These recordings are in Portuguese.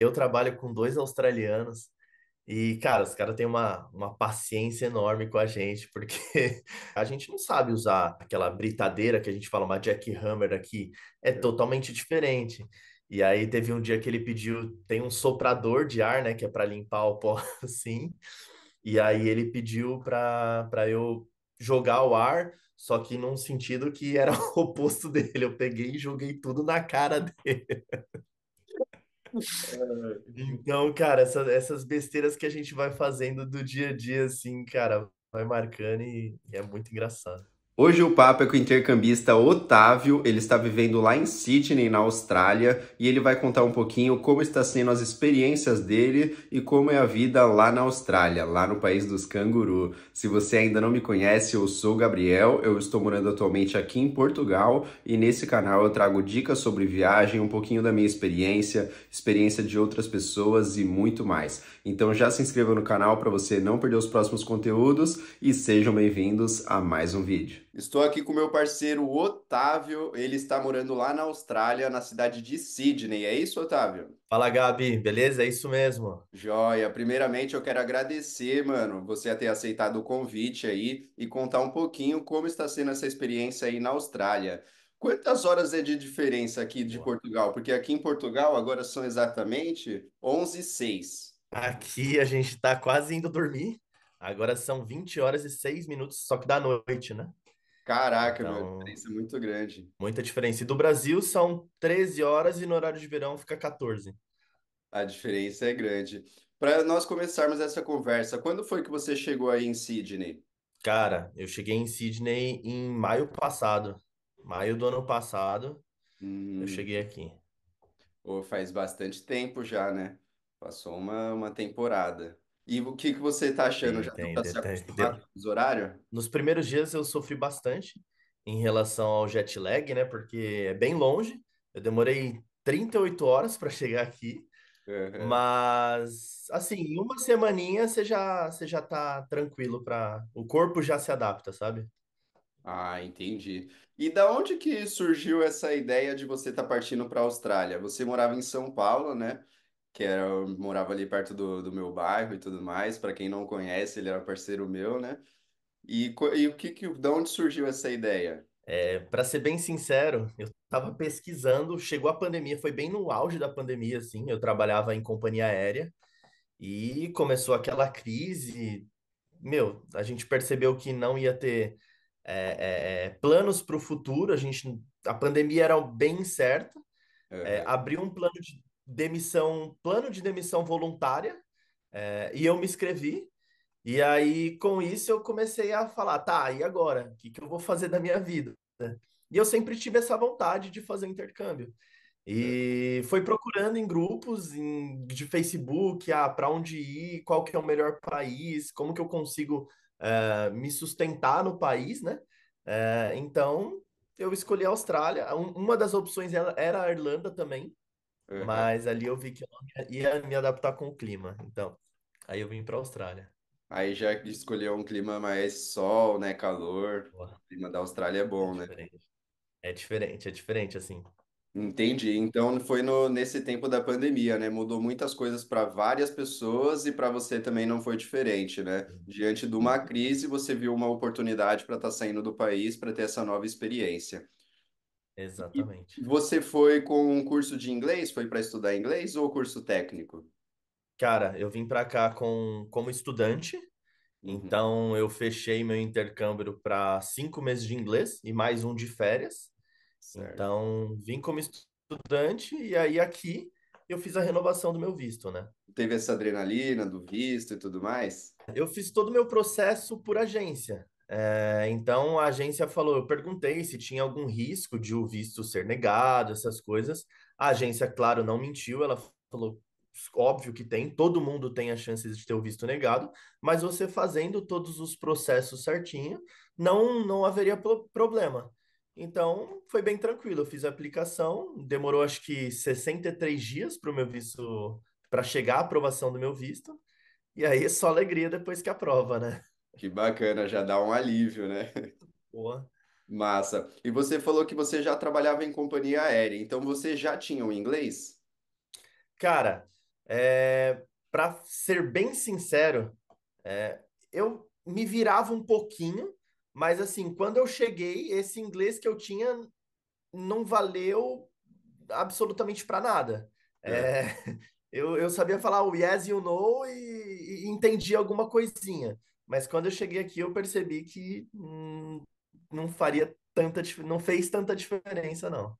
Eu trabalho com dois australianos e, cara, os caras têm uma, uma paciência enorme com a gente, porque a gente não sabe usar aquela britadeira que a gente fala, uma jackhammer aqui, é, é totalmente diferente. E aí teve um dia que ele pediu, tem um soprador de ar, né, que é para limpar o pó assim. E aí ele pediu para eu jogar o ar, só que num sentido que era o oposto dele. Eu peguei e joguei tudo na cara dele. Então, cara, essa, essas besteiras que a gente vai fazendo do dia a dia, assim, cara, vai marcando e, e é muito engraçado. Hoje o papo é com o intercambista Otávio, ele está vivendo lá em Sydney, na Austrália, e ele vai contar um pouquinho como está sendo as experiências dele e como é a vida lá na Austrália, lá no país dos canguru. Se você ainda não me conhece, eu sou Gabriel, eu estou morando atualmente aqui em Portugal e nesse canal eu trago dicas sobre viagem, um pouquinho da minha experiência, experiência de outras pessoas e muito mais. Então já se inscreva no canal para você não perder os próximos conteúdos e sejam bem-vindos a mais um vídeo. Estou aqui com meu parceiro Otávio. Ele está morando lá na Austrália, na cidade de Sydney. É isso, Otávio? Fala, Gabi. Beleza? É isso mesmo. Joia. Primeiramente, eu quero agradecer, mano, você ter aceitado o convite aí e contar um pouquinho como está sendo essa experiência aí na Austrália. Quantas horas é de diferença aqui de Boa. Portugal? Porque aqui em Portugal agora são exatamente 11 e 6. Aqui a gente está quase indo dormir. Agora são 20 horas e 6 minutos, só que da noite, né? Caraca, então, meu, diferença é muito grande. Muita diferença. E do Brasil são 13 horas e no horário de verão fica 14. A diferença é grande. Para nós começarmos essa conversa, quando foi que você chegou aí em Sydney? Cara, eu cheguei em Sydney em maio passado. Maio do ano passado, hum. eu cheguei aqui. Oh, faz bastante tempo já, né? Passou uma, uma temporada. E o que, que você está achando? Já tem, tá os horários? Nos primeiros dias eu sofri bastante em relação ao jet lag, né? Porque é bem longe. Eu demorei 38 horas para chegar aqui. Uhum. Mas, assim, em uma semaninha você já, você já tá tranquilo para O corpo já se adapta, sabe? Ah, entendi. E da onde que surgiu essa ideia de você estar tá partindo para a Austrália? Você morava em São Paulo, né? que era, morava ali perto do, do meu bairro e tudo mais. Para quem não conhece, ele era parceiro meu, né? E, e o que, que, de onde surgiu essa ideia? É, para ser bem sincero, eu estava pesquisando, chegou a pandemia, foi bem no auge da pandemia, assim, eu trabalhava em companhia aérea e começou aquela crise. Meu, a gente percebeu que não ia ter é, é, é planos para o futuro, a gente, a pandemia era bem certa, é, abriu um plano de demissão, plano de demissão voluntária, é, e eu me inscrevi. E aí, com isso, eu comecei a falar, tá, e agora? O que, que eu vou fazer da minha vida? E eu sempre tive essa vontade de fazer intercâmbio. E é. foi procurando em grupos em, de Facebook, ah, para onde ir, qual que é o melhor país, como que eu consigo uh, me sustentar no país, né? Uh, então, eu escolhi a Austrália. Um, uma das opções era, era a Irlanda também, mas ali eu vi que eu não ia me adaptar com o clima. Então, aí eu vim para a Austrália. Aí já escolheu um clima mais sol, né? Calor. O clima da Austrália é bom, é né? É diferente, é diferente, assim. Entendi. Então foi no, nesse tempo da pandemia, né? Mudou muitas coisas para várias pessoas e para você também não foi diferente, né? Diante de uma crise, você viu uma oportunidade para estar tá saindo do país, para ter essa nova experiência. Exatamente. E você foi com um curso de inglês? Foi para estudar inglês ou curso técnico? Cara, eu vim para cá com, como estudante, uhum. então eu fechei meu intercâmbio para cinco meses de inglês e mais um de férias. Certo. Então, vim como estudante e aí aqui eu fiz a renovação do meu visto, né? Teve essa adrenalina do visto e tudo mais? Eu fiz todo o meu processo por agência. É, então a agência falou, eu perguntei se tinha algum risco de o visto ser negado, essas coisas. A agência, claro, não mentiu, ela falou, óbvio que tem, todo mundo tem as chances de ter o visto negado, mas você fazendo todos os processos certinho, não, não haveria problema. Então, foi bem tranquilo. Eu fiz a aplicação, demorou acho que 63 dias para o meu visto, para chegar a aprovação do meu visto. E aí é só alegria depois que aprova, né? Que bacana, já dá um alívio, né? Boa. Massa. E você falou que você já trabalhava em companhia aérea, então você já tinha o inglês? Cara, é, para ser bem sincero, é, eu me virava um pouquinho, mas assim, quando eu cheguei, esse inglês que eu tinha não valeu absolutamente para nada. É. é. eu, eu sabia falar o yes e o no e, e entendi alguma coisinha. Mas quando eu cheguei aqui, eu percebi que hum, não faria tanta, não fez tanta diferença, não.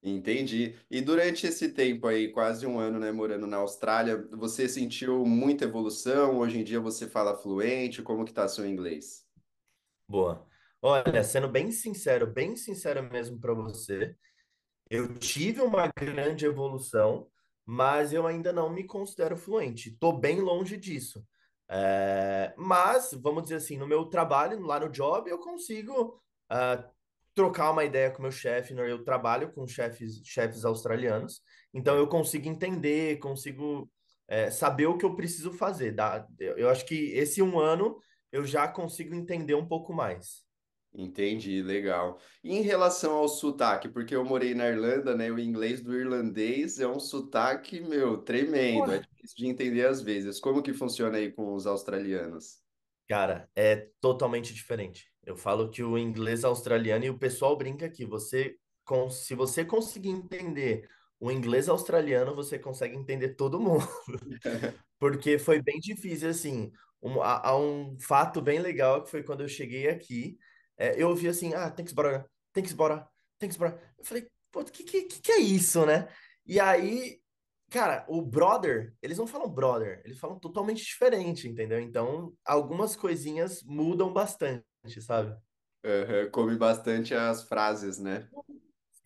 Entendi. E durante esse tempo aí, quase um ano, né, morando na Austrália, você sentiu muita evolução? Hoje em dia você fala fluente? Como que tá seu inglês? Boa. Olha, sendo bem sincero, bem sincero mesmo para você, eu tive uma grande evolução, mas eu ainda não me considero fluente. Tô bem longe disso. É, mas, vamos dizer assim, no meu trabalho, lá no job, eu consigo uh, trocar uma ideia com meu chefe. Né? Eu trabalho com chefes, chefes australianos, então eu consigo entender, consigo é, saber o que eu preciso fazer. eu acho que esse um ano eu já consigo entender um pouco mais. Entendi, legal. E em relação ao sotaque, porque eu morei na Irlanda, né? O inglês do irlandês é um sotaque, meu, tremendo. É difícil de entender às vezes. Como que funciona aí com os australianos? Cara, é totalmente diferente. Eu falo que o inglês australiano e o pessoal brinca que você, com, se você conseguir entender o inglês australiano, você consegue entender todo mundo. Porque foi bem difícil, assim. Um, há há um fato bem legal que foi quando eu cheguei aqui. É, eu ouvi assim, ah, tem que se bora, tem que se bora, tem que se bora. Eu falei, pô, o que, que, que é isso, né? E aí, cara, o brother, eles não falam brother, eles falam totalmente diferente, entendeu? Então, algumas coisinhas mudam bastante, sabe? Uhum, come bastante as frases, né?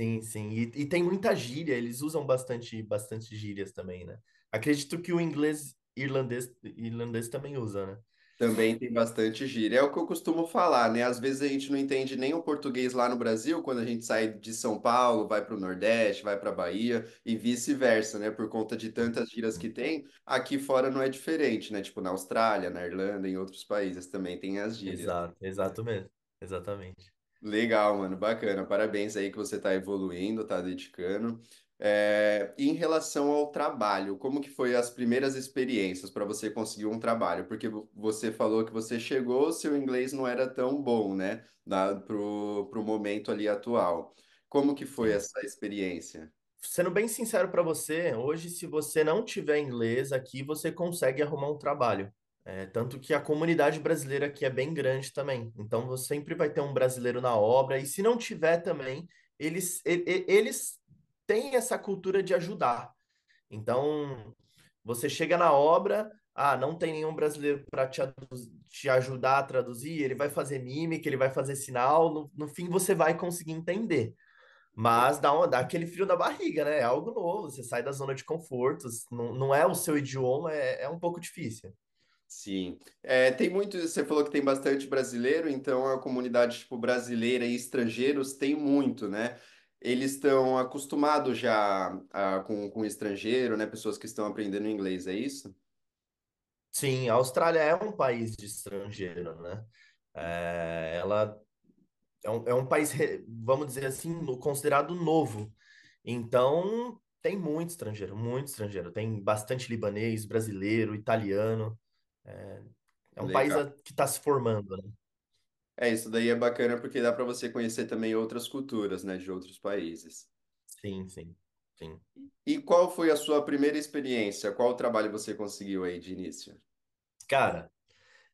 Sim, sim. E, e, tem muita gíria, eles usam bastante, bastante gírias também, né? Acredito que o inglês irlandês, irlandês também usa, né? Também tem bastante gíria. É o que eu costumo falar, né? Às vezes a gente não entende nem o português lá no Brasil, quando a gente sai de São Paulo, vai para o Nordeste, vai para a Bahia e vice-versa, né? Por conta de tantas gírias que tem, aqui fora não é diferente, né? Tipo na Austrália, na Irlanda, em outros países também tem as gírias. Exato, exato mesmo. Exatamente. Legal, mano, bacana. Parabéns aí que você está evoluindo, está dedicando. É, em relação ao trabalho, como que foi as primeiras experiências para você conseguir um trabalho? Porque você falou que você chegou, seu inglês não era tão bom, né? Para o momento ali atual. Como que foi Sim. essa experiência? Sendo bem sincero para você, hoje, se você não tiver inglês aqui, você consegue arrumar um trabalho. É, tanto que a comunidade brasileira aqui é bem grande também. Então você sempre vai ter um brasileiro na obra, e se não tiver também, eles, eles têm essa cultura de ajudar. Então você chega na obra, ah, não tem nenhum brasileiro para te, te, ajudar a traduzir, ele vai fazer mímica, ele vai fazer sinal, no, no fim você vai conseguir entender. Mas dá, uma, dá aquele frio na barriga, né? É algo novo, você sai da zona de conforto, não, não é o seu idioma, é, é um pouco difícil. Sim. É, tem muito, você falou que tem bastante brasileiro, então a comunidade tipo brasileira e estrangeiros tem muito, né? Eles estão acostumados já a, com, com estrangeiro, né? Pessoas que estão aprendendo inglês, é isso? Sim, a Austrália é um país de estrangeiro, né? É, ela é um, é um país, vamos dizer assim, considerado novo. Então, tem muito estrangeiro, muito estrangeiro. Tem bastante libanês, brasileiro, italiano. É, é um país que está se formando, né? É, isso daí é bacana porque dá para você conhecer também outras culturas, né, de outros países. Sim, sim, sim. E qual foi a sua primeira experiência? Qual trabalho você conseguiu aí de início? Cara,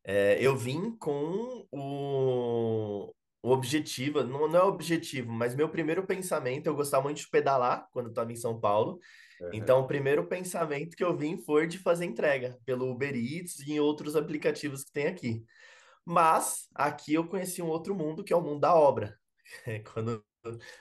é, eu vim com o, o objetivo, não, não é objetivo, mas meu primeiro pensamento, eu gostava muito de pedalar quando eu estava em São Paulo, então, o primeiro pensamento que eu vim foi de fazer entrega pelo Uber Eats e em outros aplicativos que tem aqui. Mas aqui eu conheci um outro mundo que é o mundo da obra. quando,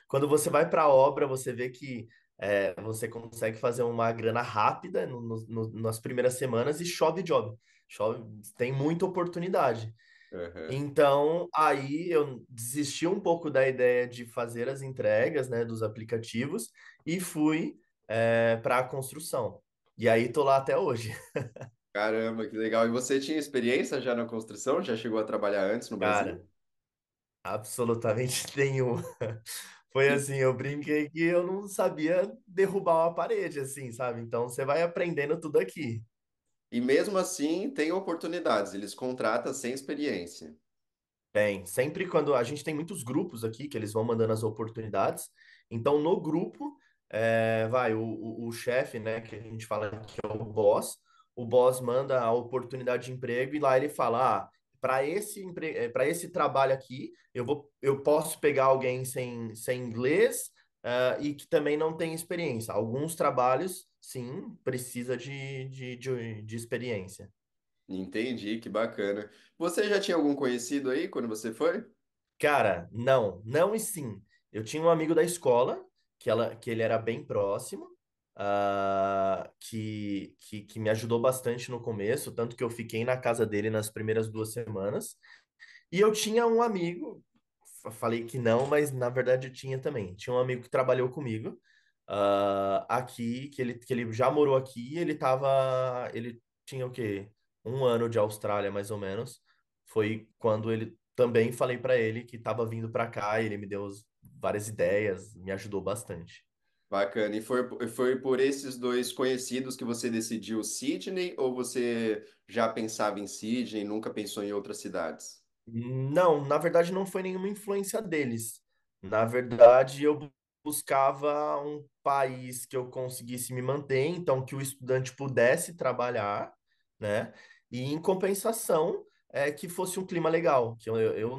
quando você vai para a obra, você vê que é, você consegue fazer uma grana rápida no, no, nas primeiras semanas e chove job. Chove, tem muita oportunidade. Uhum. Então, aí eu desisti um pouco da ideia de fazer as entregas né, dos aplicativos e fui é, para a construção. E aí tô lá até hoje. Caramba, que legal. E você tinha experiência já na construção? Já chegou a trabalhar antes no Brasil? Cara, absolutamente nenhuma. Foi assim, eu brinquei que eu não sabia derrubar uma parede, assim, sabe? Então você vai aprendendo tudo aqui. E mesmo assim, tem oportunidades, eles contratam sem experiência. Tem, sempre quando a gente tem muitos grupos aqui que eles vão mandando as oportunidades. Então, no grupo, é, vai, o, o, o chefe, né, que a gente fala que é o boss, o boss manda a oportunidade de emprego e lá ele fala, ah, para esse, para é, esse trabalho aqui, eu, vou, eu posso pegar alguém sem, sem inglês uh, e que também não tem experiência. Alguns trabalhos, sim, precisa de, de, de, de experiência. Entendi, que bacana. Você já tinha algum conhecido aí quando você foi? Cara, não, não e sim. Eu tinha um amigo da escola que, ela, que ele era bem próximo, uh, que, que, que me ajudou bastante no começo, tanto que eu fiquei na casa dele nas primeiras duas semanas. E eu tinha um amigo, falei que não, mas na verdade eu tinha também. Tinha um amigo que trabalhou comigo uh, aqui, que ele, que ele já morou aqui, ele tava. Ele tinha o quê? Um ano de Austrália, mais ou menos. Foi quando ele também falei para ele que estava vindo para cá, ele me deu os, várias ideias, me ajudou bastante. Bacana. E foi, foi por esses dois conhecidos que você decidiu Sydney ou você já pensava em Sydney nunca pensou em outras cidades? Não, na verdade não foi nenhuma influência deles. Na verdade, eu buscava um país que eu conseguisse me manter, então que o estudante pudesse trabalhar, né? E em compensação, é que fosse um clima legal, que eu, eu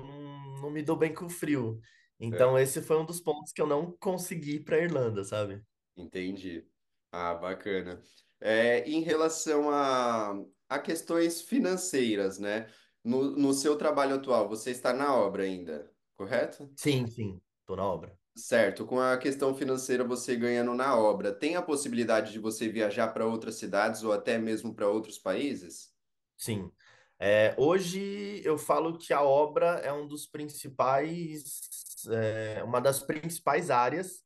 não me dou bem com o frio. É. Então, esse foi um dos pontos que eu não consegui para Irlanda, sabe? Entendi. Ah, bacana. É, em relação a, a questões financeiras, né? No, no seu trabalho atual, você está na obra ainda, correto? Sim, sim, estou na obra. Certo, com a questão financeira você ganhando na obra, tem a possibilidade de você viajar para outras cidades ou até mesmo para outros países? Sim. É, hoje eu falo que a obra é um dos principais é, uma das principais áreas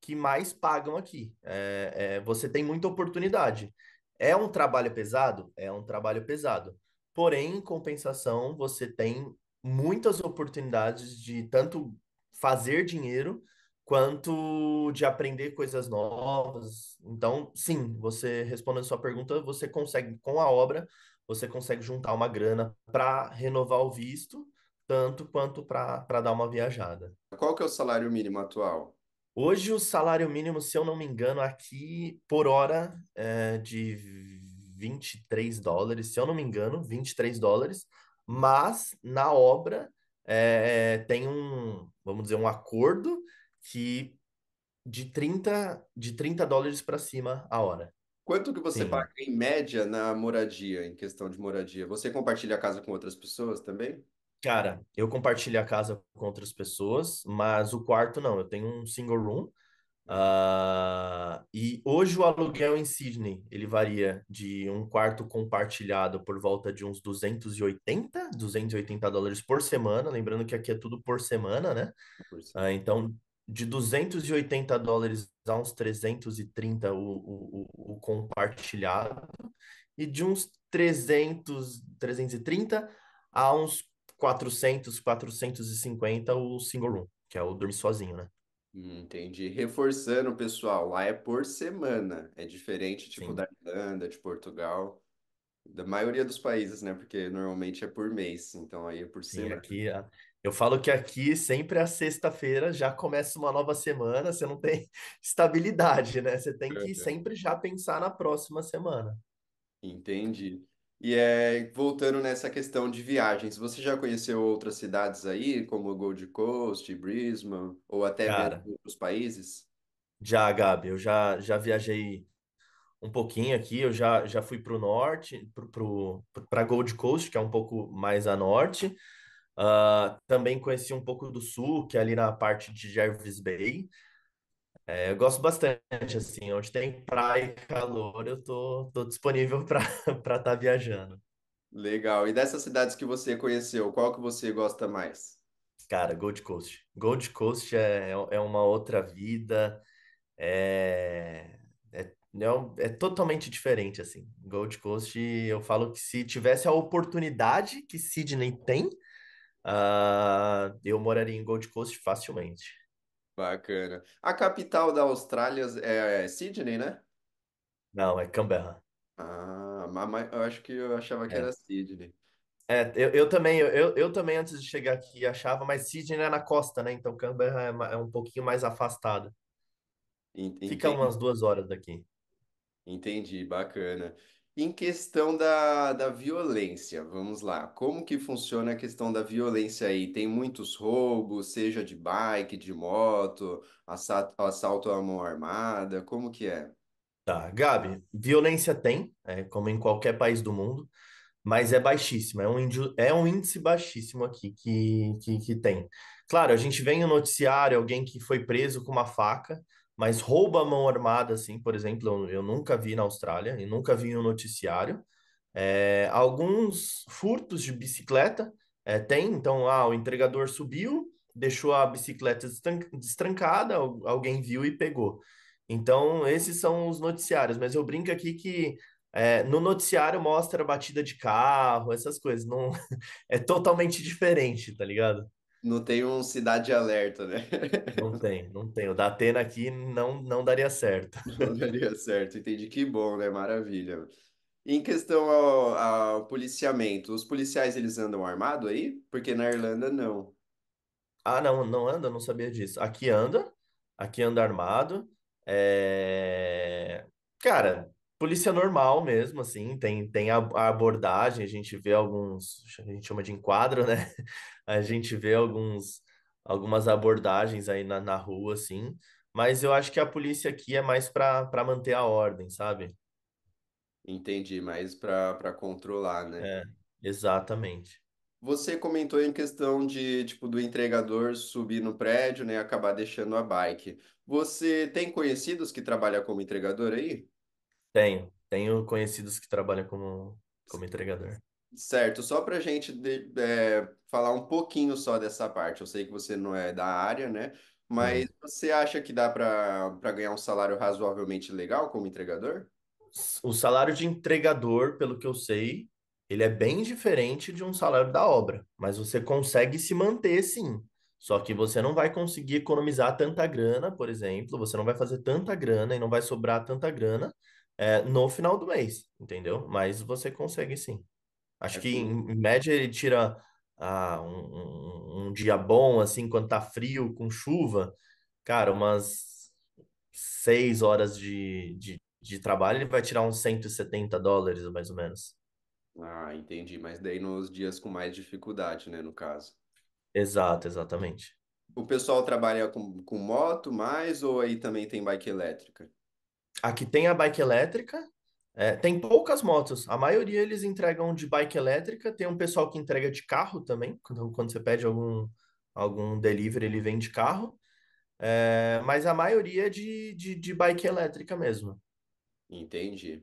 que mais pagam aqui. É, é, você tem muita oportunidade. É um trabalho pesado? É um trabalho pesado. Porém, em compensação, você tem muitas oportunidades de tanto fazer dinheiro quanto de aprender coisas novas. Então, sim, você respondendo sua pergunta, você consegue com a obra, você consegue juntar uma grana para renovar o visto tanto quanto para dar uma viajada. Qual que é o salário mínimo atual? Hoje o salário mínimo, se eu não me engano, aqui por hora é de 23 dólares, se eu não me engano, 23 dólares, mas na obra é, tem um, vamos dizer, um acordo que de 30, de 30 dólares para cima a hora. Quanto que você Sim. paga em média na moradia, em questão de moradia? Você compartilha a casa com outras pessoas também? Cara, eu compartilho a casa com outras pessoas, mas o quarto não. Eu tenho um single room. Uh, e hoje o aluguel em Sydney, ele varia de um quarto compartilhado por volta de uns 280, 280 dólares por semana. Lembrando que aqui é tudo por semana, né? Uh, então, de 280 dólares a uns 330 o, o, o compartilhado. E de uns 300, 330 a uns 400, 450 o single room, que é o dormir sozinho, né? Entendi. Reforçando, pessoal, lá é por semana. É diferente, tipo, Sim. da Irlanda, de Portugal, da maioria dos países, né? Porque normalmente é por mês, então aí é por Sim, semana. Aqui, é, eu falo que aqui sempre a sexta-feira já começa uma nova semana, você não tem estabilidade, né? Você tem que sempre já pensar na próxima semana. Entendi. E é, voltando nessa questão de viagens, você já conheceu outras cidades aí, como Gold Coast, Brisbane, ou até Cara, outros países? já, Gabi, eu já, já viajei um pouquinho aqui, eu já, já fui para o norte, para Gold Coast, que é um pouco mais a norte. Ah, também conheci um pouco do sul, que é ali na parte de Jervis Bay. É, eu gosto bastante, assim, onde tem praia e calor, eu tô, tô disponível para estar tá viajando. Legal. E dessas cidades que você conheceu, qual que você gosta mais? Cara, Gold Coast. Gold Coast é, é, é uma outra vida, é, é, é, é totalmente diferente, assim. Gold Coast, eu falo que se tivesse a oportunidade que Sydney tem, uh, eu moraria em Gold Coast facilmente. Bacana. A capital da Austrália é, é Sydney, né? Não, é Canberra. Ah, mas eu acho que eu achava que é. era Sydney. é eu, eu também, eu, eu também antes de chegar aqui achava, mas Sydney é na costa, né? Então Canberra é, é um pouquinho mais afastado Fica Entendi, umas duas horas daqui. entendi, bacana. Em questão da, da violência, vamos lá. Como que funciona a questão da violência aí? Tem muitos roubos, seja de bike, de moto, assalto, assalto à mão armada, como que é? Tá, Gabi, violência tem, é, como em qualquer país do mundo, mas é baixíssima, é um é um índice baixíssimo aqui que, que, que tem. Claro, a gente vem no noticiário alguém que foi preso com uma faca, mas rouba à mão armada, assim, por exemplo, eu, eu nunca vi na Austrália e nunca vi no noticiário. É, alguns furtos de bicicleta é, tem, então, ah, o entregador subiu, deixou a bicicleta destrancada, alguém viu e pegou. Então, esses são os noticiários, mas eu brinco aqui que é, no noticiário mostra batida de carro, essas coisas, não é totalmente diferente, tá ligado? Não tem um cidade alerta, né? Não tem, não tem. O da Atena aqui não, não daria certo. Não daria certo, entendi. Que bom, né? Maravilha. Em questão ao, ao policiamento, os policiais eles andam armados aí? Porque na Irlanda não. Ah, não, não anda, não sabia disso. Aqui anda, aqui anda armado. É... Cara, polícia normal mesmo, assim, tem, tem a, abordagem, a gente vê alguns, a gente chama de enquadro, né? A gente vê alguns, algumas abordagens aí na, na rua, assim, mas eu acho que a polícia aqui é mais para manter a ordem, sabe? Entendi, mais para controlar, né? É, exatamente. Você comentou em questão de, tipo, do entregador subir no prédio, né, acabar deixando a bike. Você tem conhecidos que trabalham como entregador aí? Tenho, tenho conhecidos que trabalham como, como entregador. Certo, só para a gente de, é, falar um pouquinho só dessa parte. Eu sei que você não é da área, né? Mas uhum. você acha que dá para ganhar um salário razoavelmente legal como entregador? O salário de entregador, pelo que eu sei, ele é bem diferente de um salário da obra, mas você consegue se manter sim. Só que você não vai conseguir economizar tanta grana, por exemplo, você não vai fazer tanta grana e não vai sobrar tanta grana é, no final do mês, entendeu? Mas você consegue sim. Acho é que em média ele tira ah, um, um, um, dia bom, assim, quando tá frio, com chuva, cara, umas seis horas de, de, de trabalho, ele vai tirar uns 170 dólares, mais ou menos. Ah, entendi. Mas daí nos dias com mais dificuldade, né, no caso. Exato, exatamente. O pessoal trabalha com, com moto mais ou aí também tem bike elétrica? aqui tem a bike elétrica, é, tem poucas motos, a maioria eles entregam de bike elétrica, tem um pessoal que entrega de carro também, quando, quando você pede algum, algum delivery, ele vem de carro, é, mas a maioria é de, de, de bike elétrica mesmo. Entendi.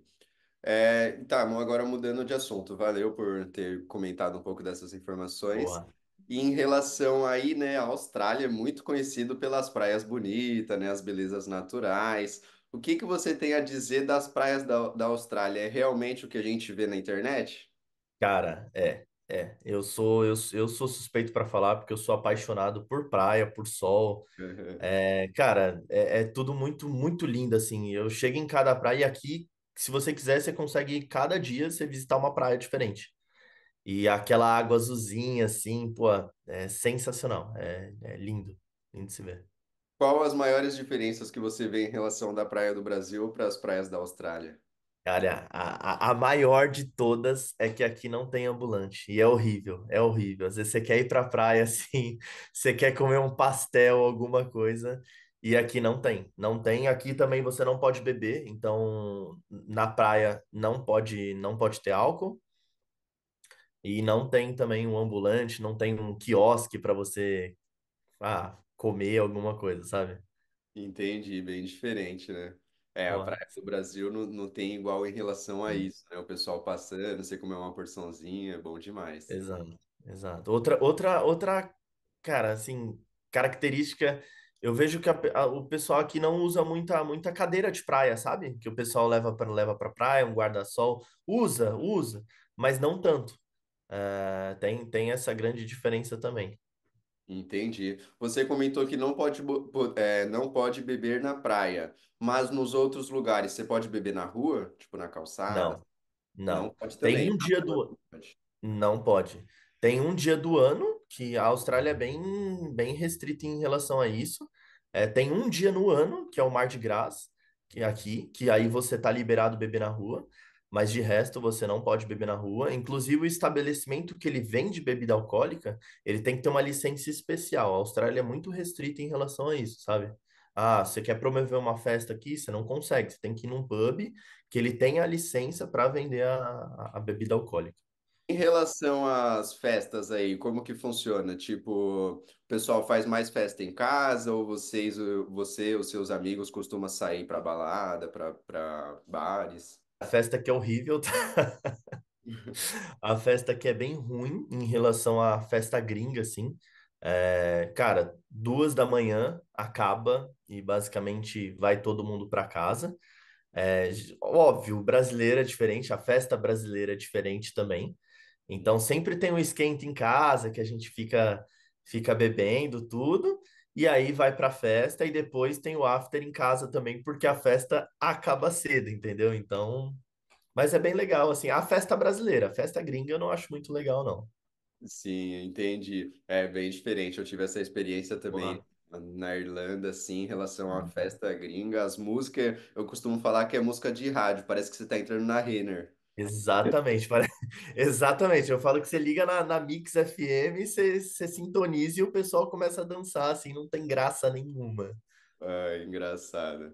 É, tá, agora mudando de assunto, valeu por ter comentado um pouco dessas informações. Boa. E em relação aí, né, a Austrália é muito conhecido pelas praias bonitas, né, as belezas naturais. O que que você tem a dizer das praias da, da Austrália? É realmente o que a gente vê na internet? Cara, é, é. Eu sou, eu, eu sou suspeito para falar porque eu sou apaixonado por praia, por sol. Uhum. É, cara, é, é tudo muito, muito lindo assim. Eu chego em cada praia e aqui, se você quiser, você consegue cada dia você visitar uma praia diferente. E aquela água azulzinha, assim, pô, é sensacional. É, é lindo, lindo de se ver. Qual as maiores diferenças que você vê em relação da praia do Brasil para as praias da Austrália? Cara, a, a, a maior de todas é que aqui não tem ambulante. E é horrível, é horrível. Às vezes você quer ir pra praia assim, você quer comer um pastel, alguma coisa, e aqui não tem. Não tem. Aqui também você não pode beber, então na praia não pode, não pode ter álcool. E não tem também um ambulante, não tem um quiosque para você ah, comer alguma coisa, sabe? Entendi, bem diferente, né? É, a praia do Brasil não, não tem igual em relação a hum. isso, né? O pessoal passando, você comer uma porçãozinha, é bom demais. Exato, exato. Outra, outra, outra, cara, assim, característica. Eu vejo que a a- o pessoal aqui não usa muita, muita cadeira de praia, sabe? Que o pessoal leva para leva para praia, um guarda-sol. Usa, usa, mas não tanto. Eh, tem, tem essa grande diferença também. Entendi. Você comentou que não pode, bo- é, não pode beber na praia, mas nos outros lugares você pode beber na rua, tipo na calçada? Não, Não não. pode Tem também. um dia do. não pode. Não pode. Tem um dia do ano que a Austrália é bem, bem restrita em relação a isso. É, tem um dia no ano, que é o Mardi Gras, que é aqui, que aí você tá liberado beber na rua mas de resto você não pode beber na rua. Inclusive, o estabelecimento que ele vende bebida alcoólica, ele tem que ter uma licença especial. A Austrália é muito restrita em relação a isso, sabe? Ah, você quer promover uma festa aqui? Você não consegue. Você tem que ir num pub que ele tenha a licença para vender a, a bebida alcoólica. Em relação às festas aí, como que funciona? Tipo, o pessoal faz mais festa em casa ou vocês, você, os seus amigos costumam sair para balada, para bares? a festa que é horrível, tá? a festa que é bem ruim em relação à festa gringa, assim. É, cara, duas da manhã acaba e basicamente vai todo mundo para casa. É, óbvio, brasileira é diferente, a festa brasileira é diferente também. Então sempre tem um esquenta em casa que a gente fica fica bebendo tudo e aí vai para a festa e depois tem o after em casa também, porque a festa acaba cedo, entendeu? Então, mas é bem legal assim, a festa brasileira, a festa gringa eu não acho muito legal não. Sim, entendi. É bem diferente. Eu tive essa experiência também Olá. na Irlanda, assim, em relação à uhum. festa gringa. As músicas, eu costumo falar que é música de rádio, parece que você está entrando na Renner. Exatamente, exatamente. Eu falo que você liga na, na Mix FM, você, você sintoniza e o pessoal começa a dançar, assim, não tem graça nenhuma. Ah, engraçado.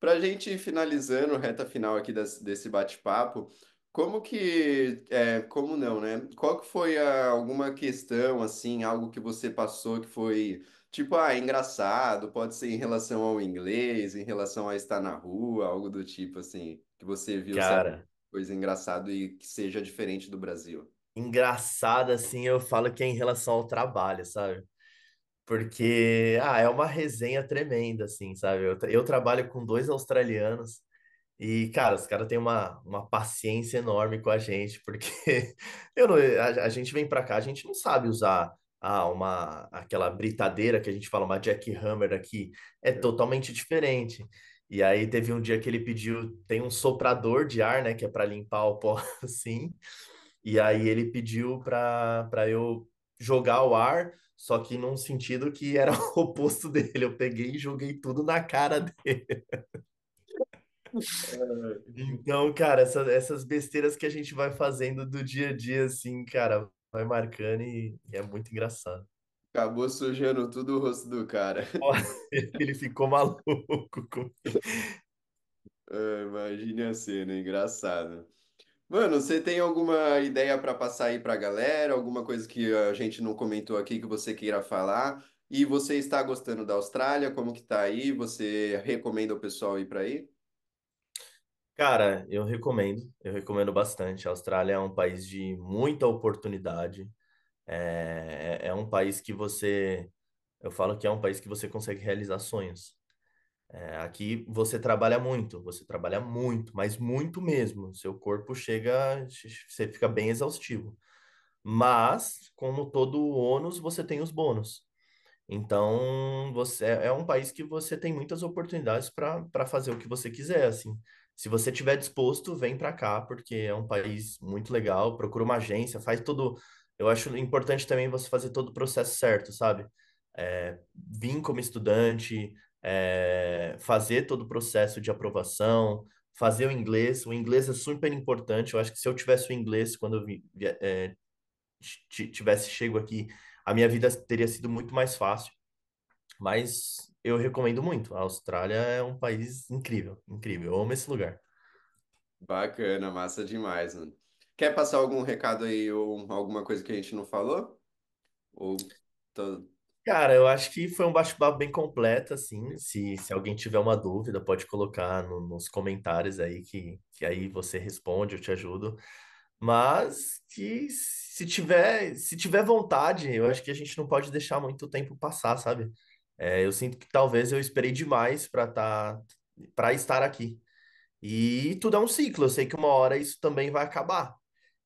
Para gente finalizando, reta final aqui das, desse bate-papo, como que, é, como não, né? Qual que foi a, alguma questão, assim, algo que você passou que foi, tipo, ah, engraçado, pode ser em relação ao inglês, em relação a estar na rua, algo do tipo, assim, que você viu... Cara... Sabe? coisa engraçada e que seja diferente do Brasil? Engraçada, assim, eu falo que é em relação ao trabalho, sabe? Porque, ah, é uma resenha tremenda, assim, sabe? Eu, eu trabalho com dois australianos e, cara, os caras têm uma, uma paciência enorme com a gente, porque eu não, a, a gente vem para cá, a gente não sabe usar ah, uma aquela britadeira que a gente fala, uma jackhammer aqui, é, é totalmente diferente. E aí teve um dia que ele pediu, tem um soprador de ar, né, que é para limpar o pó assim. E aí ele pediu para para eu jogar o ar, só que num sentido que era o oposto dele. Eu peguei e joguei tudo na cara dele. É. Então, cara, essas, essas besteiras que a gente vai fazendo do dia a dia, assim, cara, vai marcando e, e é muito engraçado. Acabou sujando tudo o rosto do cara. Ele ficou maluco. Com... É, imagine a cena, é engraçado. Mano, você tem alguma ideia para passar aí para a galera? Alguma coisa que a gente não comentou aqui que você queira falar? E você está gostando da Austrália? Como que tá aí? Você recomenda o pessoal ir para aí? Cara, eu recomendo, eu recomendo bastante. A Austrália é um país de muita oportunidade. É, é, é um país que você. Eu falo que é um país que você consegue realizar sonhos. É, aqui você trabalha muito, você trabalha muito, mas muito mesmo. Seu corpo chega, você fica bem exaustivo. Mas, como todo ônus, você tem os bônus. Então, você é, é um país que você tem muitas oportunidades para fazer o que você quiser, assim. Se você tiver disposto, vem para cá, porque é um país muito legal. Procura uma agência, faz tudo eu acho importante também você fazer todo o processo certo, sabe? É, vir como estudante, é, fazer todo o processo de aprovação, fazer o inglês. O inglês é super importante. Eu acho que se eu tivesse o inglês quando eu vi, é, tivesse chego aqui, a minha vida teria sido muito mais fácil. Mas eu recomendo muito. A Austrália é um país incrível, incrível. Eu amo esse lugar. Bacana, massa demais, mano. Quer passar algum recado aí ou alguma coisa que a gente não falou? Ou tá Cara, eu acho que foi um bate-papo bem completo, assim. Se, se alguém tiver uma dúvida, pode colocar no- nos comentários aí, que, que aí você responde, eu te ajudo. Mas que se tiver, se tiver vontade, eu acho que a gente não pode deixar muito tempo passar, sabe? É, eu sinto que talvez eu esperei demais para tá, para estar aqui. E tudo é um ciclo, eu sei que uma hora isso também vai acabar.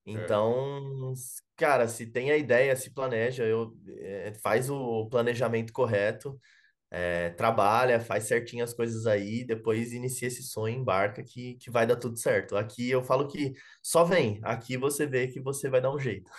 É. Então, cara, se tem a ideia, se planeja, eu, é, faz o planejamento correto, é, trabalha, faz certinho as coisas aí, depois inicia esse sonho, embarca que, que vai dar tudo certo. Aqui eu falo que só vem, aqui você vê que você vai dar um jeito.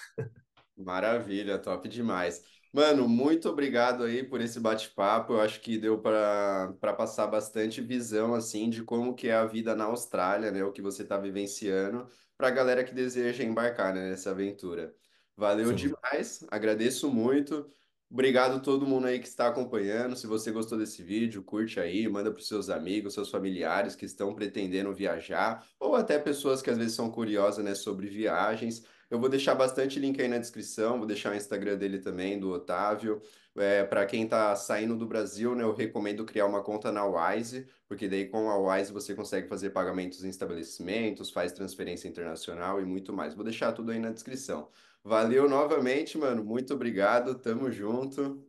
Maravilha, top demais. Mano, muito obrigado aí por esse bate-papo. Eu acho que deu para passar bastante visão assim de como que é a vida na Austrália, né? O que você está vivenciando para a galera que deseja embarcar né, nessa aventura. Valeu Sim. demais, agradeço muito. Obrigado a todo mundo aí que está acompanhando. Se você gostou desse vídeo, curte aí, manda para os seus amigos, seus familiares que estão pretendendo viajar, ou até pessoas que às vezes são curiosas né, sobre viagens. Eu vou deixar bastante link aí na descrição, vou deixar o Instagram dele também, do Otávio. É, para quem está saindo do Brasil, né, eu recomendo criar uma conta na Wise, porque daí com a Wise você consegue fazer pagamentos em estabelecimentos, faz transferência internacional e muito mais. Vou deixar tudo aí na descrição. Valeu novamente, mano. Muito obrigado. Tamo junto.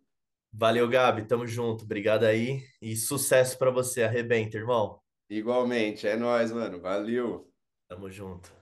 Valeu, Gabi. Tamo junto. Obrigado aí e sucesso para você. Arrebenta, irmão. Igualmente. É nós, mano. Valeu. Tamo junto.